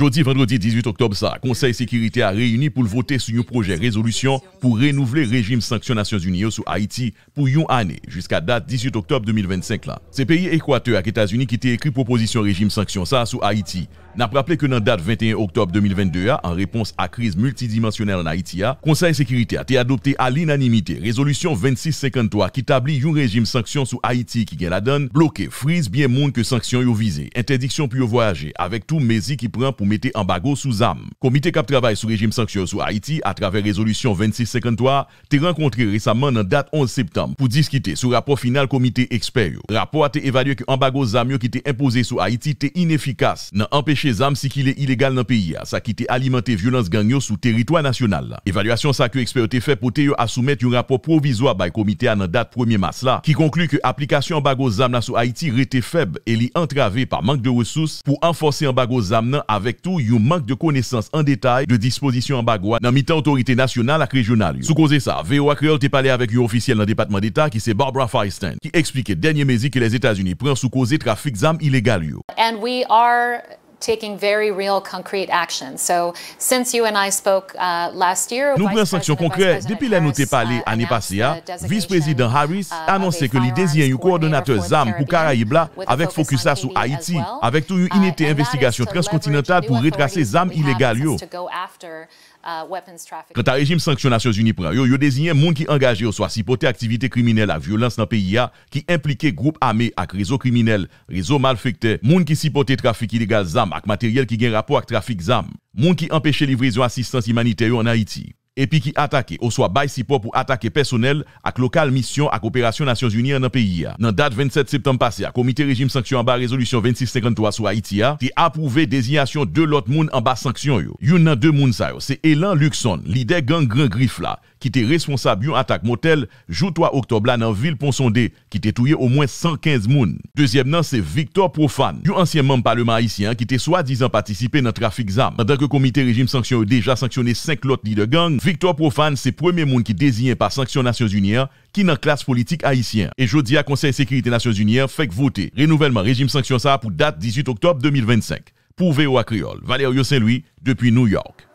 Jeudi vendredi 18 octobre, le Conseil sécurité a réuni pour voter sur un projet résolution pour renouveler le régime sanction Nations Unies sur Haïti pour une année jusqu'à date 18 octobre 2025 là. C'est pays Équateur avec États-Unis qui ont écrit proposition régime sanction ça sur Haïti. N'a rappelé que dans date 21 octobre 2022 en réponse à crise multidimensionnelle en Haïti, Conseil sécurité a été adopté à l'unanimité résolution 2653 qui établit un régime sanction sur Haïti qui gagne la donne, bloqué, freeze bien monde que sanction yo visé, interdiction pour voyager avec tout mais qui prend pour un embargo sous âme. Comité Cap Travail sous régime sanction sur Haïti, à travers résolution 2653 te rencontré récemment, en date 11 septembre pour discuter sous rapport final comité expert. Rapport a été évalué que embargo zam qui était imposé sur Haïti était inefficace, n'a empêché zam si qu'il est illégal dans pays. pays, qui qui te violence violence gang territoire territoire national. territoire national. Évaluation sa que pour soumettre te un soumettre te rapport provisoire par le comité 1er mars là, qui conclut que application embargo zam sous Haïti était faible et et li par manque de ressources pour enforcer embargo zam avec avec tout un manque de connaissance en détail de dispositions en bagua dans mi autorité nationale et régionale. Sous causez ça, VOA Creole t'es parlé avec un officiel dans le département d'État qui c'est Barbara Feinstein qui expliquait dernier mesi que les États-Unis prennent sous cause trafic d'armes illégales. And we are taking very real concrete action. So, since you and I spoke uh, last year... Noun brin sanksyon konkre, depi la nou te pale anepasya, vice-prezident Harris annonse ke li dezyen yon koordonateur ZAM pou Karaibla avek fokus sa sou Haiti avek uh, tou yon inete investigasyon transkontinental pou retrase ZAM ilegal yo. Kwen ta rejim sanksyonasyon zuni pran yo, yo dezyen moun ki angaje yo swa sipote aktivite kriminel ak violans nan PIA ki implike group ame ak rezo kriminel, rezo malfekte, moun ki sipote trafik ilegal ZAM Matériel Matériel qui rapport rapport rapport ak Trafic zam. Moun qui empêche livraison asistans humanitaire en Haïti. epi ki atake ou swa bay sipo pou atake personel ak lokal misyon ak operasyon Nasyons Uniyan nan peyi ya. Nan dat 27 septem pase ya, komite rejim sanksyon an ba rezolusyon 2653 swa iti ya, ti apouve dezinyasyon 2 lot moun an ba sanksyon yo. Yon nan 2 moun sayo, se Elan Luxon, lider gang Gran Grifla, ki te responsab yon atak motel, jou 3 oktob la nan vil pon sonde, ki te touye o mwen 115 moun. Dezyem nan se Victor Profan, yon ansyenman paleman haisyen, ki te swa dizan patisipe nan trafik zam. Nandak yo komite rejim sanksyon yo deja sanksyone 5 lot lider gang, Victoire Profane, c'est premier monde qui désigné par Sanctions Nations Unies qui n'a classe politique haïtienne. Et jeudi à Conseil de sécurité Nations Unies fait voter renouvellement régime sanction ça pour date 18 octobre 2025. Pour VOA Creole, Valerio Saint-Louis depuis New York.